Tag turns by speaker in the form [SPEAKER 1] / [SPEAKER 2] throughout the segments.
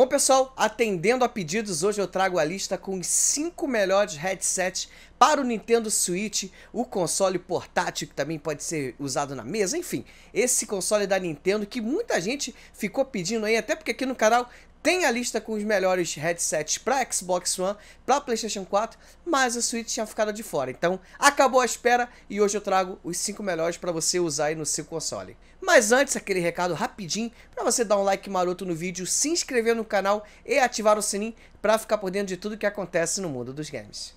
[SPEAKER 1] Bom, pessoal, atendendo a pedidos, hoje eu trago a lista com os 5 melhores headsets para o Nintendo Switch, o console portátil que também pode ser usado na mesa, enfim, esse console da Nintendo que muita gente ficou pedindo aí, até porque aqui no canal tem a lista com os melhores headsets para Xbox One, para PlayStation 4, mas a Switch tinha ficado de fora. Então, acabou a espera e hoje eu trago os 5 melhores para você usar aí no seu console. Mas antes, aquele recado rapidinho para você dar um like maroto no vídeo, se inscrever no canal e ativar o sininho para ficar por dentro de tudo que acontece no mundo dos games.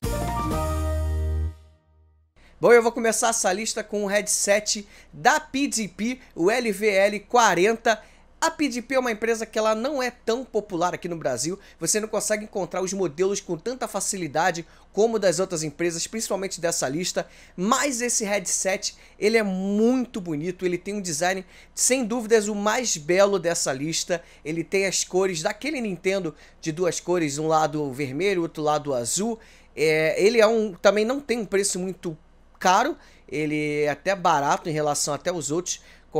[SPEAKER 1] Bom, eu vou começar essa lista com um headset da PDP, o LVL 40 a PDP é uma empresa que ela não é tão popular aqui no Brasil, você não consegue encontrar os modelos com tanta facilidade como das outras empresas, principalmente dessa lista, mas esse headset, ele é muito bonito, ele tem um design sem dúvidas o mais belo dessa lista, ele tem as cores daquele Nintendo de duas cores, um lado vermelho, outro lado azul, é, ele é um, também não tem um preço muito caro, ele é até barato em relação até os outros,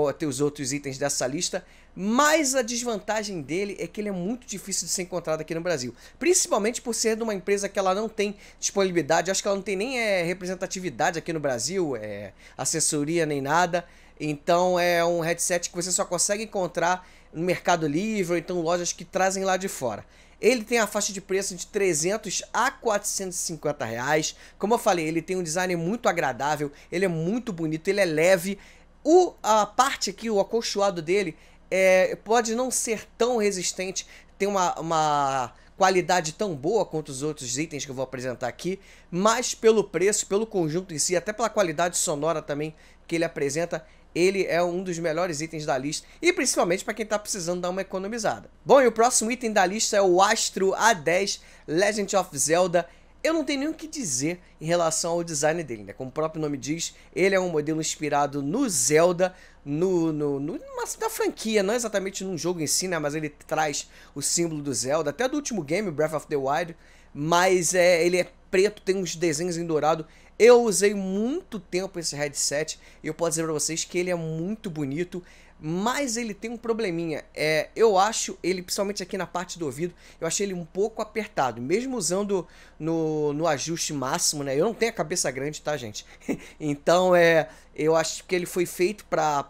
[SPEAKER 1] até os outros itens dessa lista, mas a desvantagem dele é que ele é muito difícil de ser encontrado aqui no Brasil. Principalmente por ser de uma empresa que ela não tem disponibilidade, acho que ela não tem nem é, representatividade aqui no Brasil, é, assessoria nem nada. Então é um headset que você só consegue encontrar no Mercado Livre, ou então lojas que trazem lá de fora. Ele tem a faixa de preço de 300 a 450 reais. Como eu falei, ele tem um design muito agradável, ele é muito bonito, ele é leve. O, a parte aqui, o acolchoado dele, é, pode não ser tão resistente, tem uma, uma qualidade tão boa quanto os outros itens que eu vou apresentar aqui, mas pelo preço, pelo conjunto em si, até pela qualidade sonora também que ele apresenta, ele é um dos melhores itens da lista e principalmente para quem está precisando dar uma economizada. Bom, e o próximo item da lista é o Astro A10 Legend of Zelda. Eu não tenho nem o que dizer em relação ao design dele, né? Como o próprio nome diz, ele é um modelo inspirado no Zelda, no, no, no na franquia, não exatamente num jogo em si, né? Mas ele traz o símbolo do Zelda, até do último game, Breath of the Wild. Mas é, ele é preto, tem uns desenhos em dourado. Eu usei muito tempo esse headset e eu posso dizer para vocês que ele é muito bonito mas ele tem um probleminha. É, eu acho ele, principalmente aqui na parte do ouvido, eu achei ele um pouco apertado, mesmo usando no, no ajuste máximo, né? Eu não tenho a cabeça grande, tá, gente? então, é, eu acho que ele foi feito para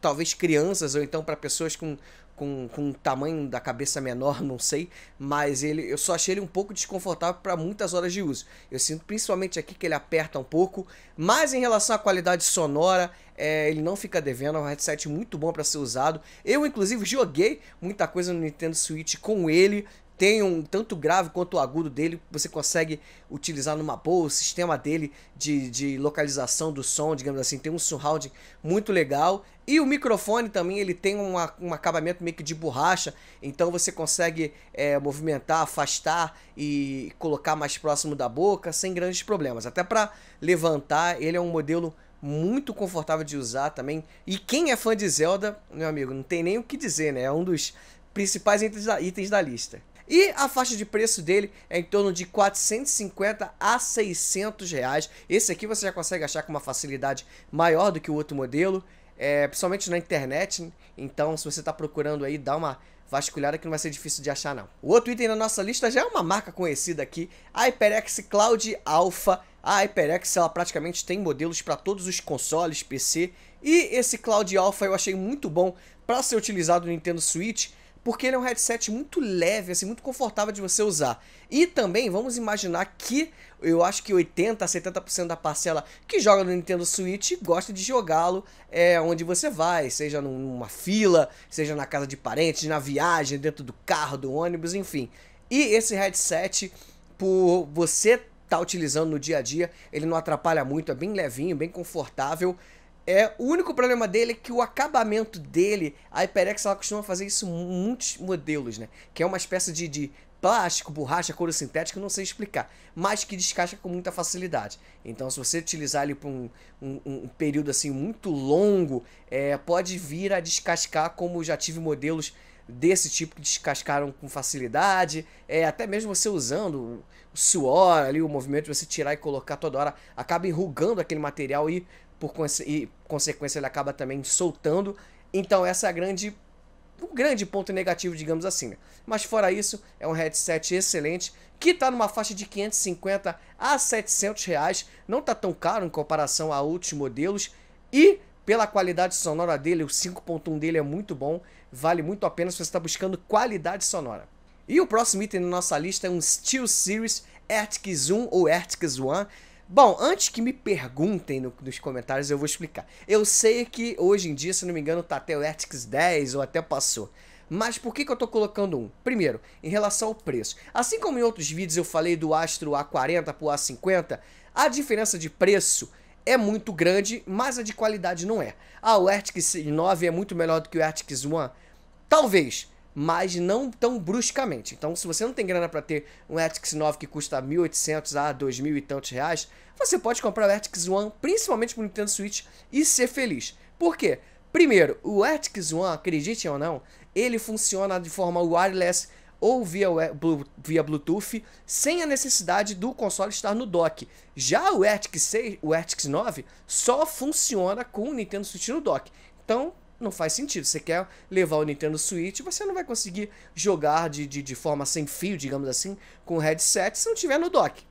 [SPEAKER 1] talvez crianças ou então para pessoas com com, com um tamanho da cabeça menor, não sei, mas ele eu só achei ele um pouco desconfortável para muitas horas de uso. Eu sinto principalmente aqui que ele aperta um pouco, mas em relação à qualidade sonora, é, ele não fica devendo, é um headset muito bom para ser usado. Eu inclusive joguei muita coisa no Nintendo Switch com ele, tem um tanto grave quanto agudo dele, você consegue utilizar numa boa o sistema dele de, de localização do som, digamos assim, tem um surround muito legal. E o microfone também ele tem uma, um acabamento meio que de borracha, então você consegue é, movimentar, afastar e colocar mais próximo da boca sem grandes problemas. Até para levantar, ele é um modelo muito confortável de usar também. E quem é fã de Zelda, meu amigo, não tem nem o que dizer, né? É um dos principais itens da, itens da lista. E a faixa de preço dele é em torno de 450 a 600 reais. Esse aqui você já consegue achar com uma facilidade maior do que o outro modelo, é, principalmente na internet. Né? Então, se você está procurando aí, dá uma vasculhada que não vai ser difícil de achar não. O outro item na nossa lista já é uma marca conhecida aqui, a HyperX Cloud Alpha. A HyperX ela praticamente tem modelos para todos os consoles, PC e esse Cloud Alpha eu achei muito bom para ser utilizado no Nintendo Switch porque ele é um headset muito leve, assim, muito confortável de você usar. E também vamos imaginar que eu acho que 80 a 70% da parcela que joga no Nintendo Switch gosta de jogá-lo é, onde você vai, seja numa fila, seja na casa de parentes, na viagem, dentro do carro, do ônibus, enfim. E esse headset, por você estar tá utilizando no dia a dia, ele não atrapalha muito, é bem levinho, bem confortável. É, o único problema dele é que o acabamento dele, a HyperX ela costuma fazer isso em muitos modelos, né? Que é uma espécie de, de plástico, borracha, couro sintético, não sei explicar, mas que descasca com muita facilidade. Então, se você utilizar ele por um, um, um período assim muito longo, é, pode vir a descascar, como já tive modelos desse tipo que descascaram com facilidade, é, até mesmo você usando o suor ali, o movimento de você tirar e colocar toda hora, acaba enrugando aquele material e por e, consequência, ele acaba também soltando. Então, essa é a grande um grande ponto negativo, digamos assim. Né? Mas fora isso, é um headset excelente, que está numa faixa de 550 a 700 reais, não está tão caro em comparação a outros modelos, e pela qualidade sonora dele, o 5.1 dele é muito bom, vale muito a pena se você está buscando qualidade sonora. E o próximo item na nossa lista é um Steel Series Ertics 1 ou Ertics One, Bom, antes que me perguntem no, nos comentários, eu vou explicar. Eu sei que hoje em dia, se não me engano, tá até o RTX 10 ou até passou. Mas por que, que eu tô colocando um? Primeiro, em relação ao preço. Assim como em outros vídeos eu falei do Astro A40 pro A50, a diferença de preço é muito grande, mas a de qualidade não é. Ah, o Arctic 9 é muito melhor do que o RTX One? Talvez, mas não tão bruscamente. Então, se você não tem grana para ter um Etix 9 que custa 1.800 a 2.000 e tantos reais, você pode comprar o Etix One, principalmente pro Nintendo Switch, e ser feliz. Por quê? Primeiro, o Etix One, acreditem ou não, ele funciona de forma wireless ou via, via Bluetooth, sem a necessidade do console estar no dock. Já o Etix 6, o Etix 9 só funciona com o Nintendo Switch no dock. Então, não faz sentido. Você quer levar o Nintendo Switch, você não vai conseguir jogar de, de, de forma sem fio, digamos assim, com o headset se não tiver no dock.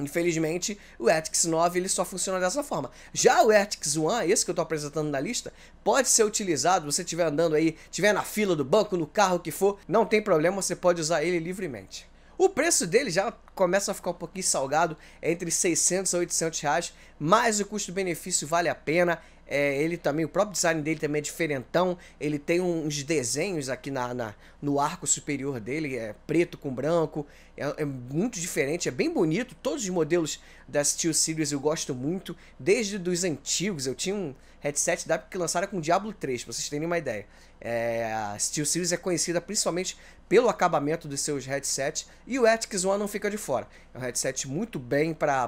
[SPEAKER 1] Infelizmente, o Etix 9 ele só funciona dessa forma. Já o Etix One, esse que eu estou apresentando na lista, pode ser utilizado, você estiver andando aí, estiver na fila do banco, no carro, o que for, não tem problema, você pode usar ele livremente. O preço dele já começa a ficar um pouquinho salgado, é entre 600 a 800 reais, mas o custo-benefício vale a pena, é, ele também, o próprio design dele também é diferentão. Ele tem uns desenhos aqui na, na no arco superior dele, é preto com branco. É, é, muito diferente, é bem bonito. Todos os modelos da Steel Series eu gosto muito, desde dos antigos. Eu tinha um headset da época que lançaram com Diablo 3, pra vocês terem uma ideia. É, a Steel Series é conhecida principalmente pelo acabamento dos seus headsets e o Etix One não fica de fora. É um headset muito bem para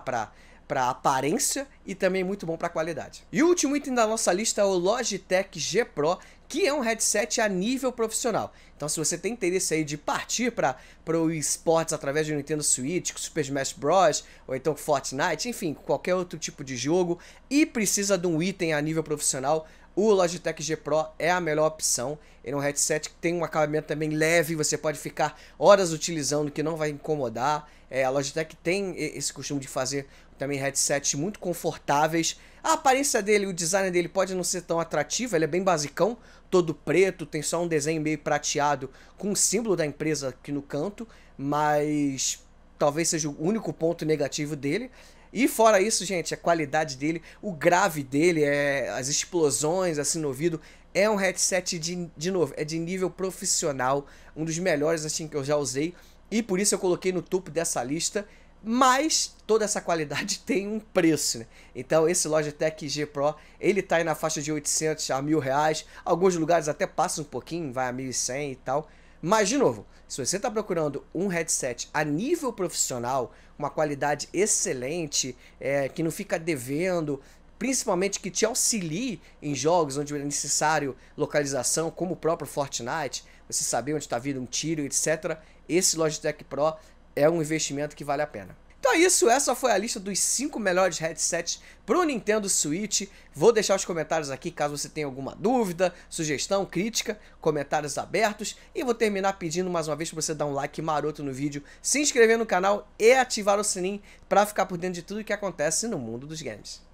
[SPEAKER 1] para aparência e também muito bom para qualidade. E o último item da nossa lista é o Logitech G Pro, que é um headset a nível profissional. Então se você tem interesse aí de partir para o esportes através do Nintendo Switch, Super Smash Bros, ou então Fortnite, enfim, qualquer outro tipo de jogo e precisa de um item a nível profissional, o Logitech G Pro é a melhor opção. Ele é um headset que tem um acabamento também leve, você pode ficar horas utilizando que não vai incomodar. É, a Logitech tem esse costume de fazer também headsets muito confortáveis. A aparência dele, o design dele pode não ser tão atrativo, ele é bem basicão, todo preto, tem só um desenho meio prateado com o símbolo da empresa aqui no canto, mas talvez seja o único ponto negativo dele. E fora isso, gente, a qualidade dele, o grave dele, é, as explosões assim no ouvido, é um headset de, de novo, é de nível profissional, um dos melhores assim que eu já usei, e por isso eu coloquei no topo dessa lista. Mas toda essa qualidade tem um preço, né? Então esse Logitech G Pro, ele tá aí na faixa de 800 a mil reais. Alguns lugares até passa um pouquinho, vai a 1.100 e tal. Mas, de novo, se você está procurando um headset a nível profissional, uma qualidade excelente, é, que não fica devendo, principalmente que te auxilie em jogos onde é necessário localização, como o próprio Fortnite, você saber onde está vindo um tiro, etc. Esse Logitech Pro é um investimento que vale a pena. Então é isso, essa foi a lista dos 5 melhores headsets para o Nintendo Switch. Vou deixar os comentários aqui caso você tenha alguma dúvida, sugestão, crítica, comentários abertos. E vou terminar pedindo mais uma vez para você dar um like maroto no vídeo, se inscrever no canal e ativar o sininho para ficar por dentro de tudo que acontece no mundo dos games.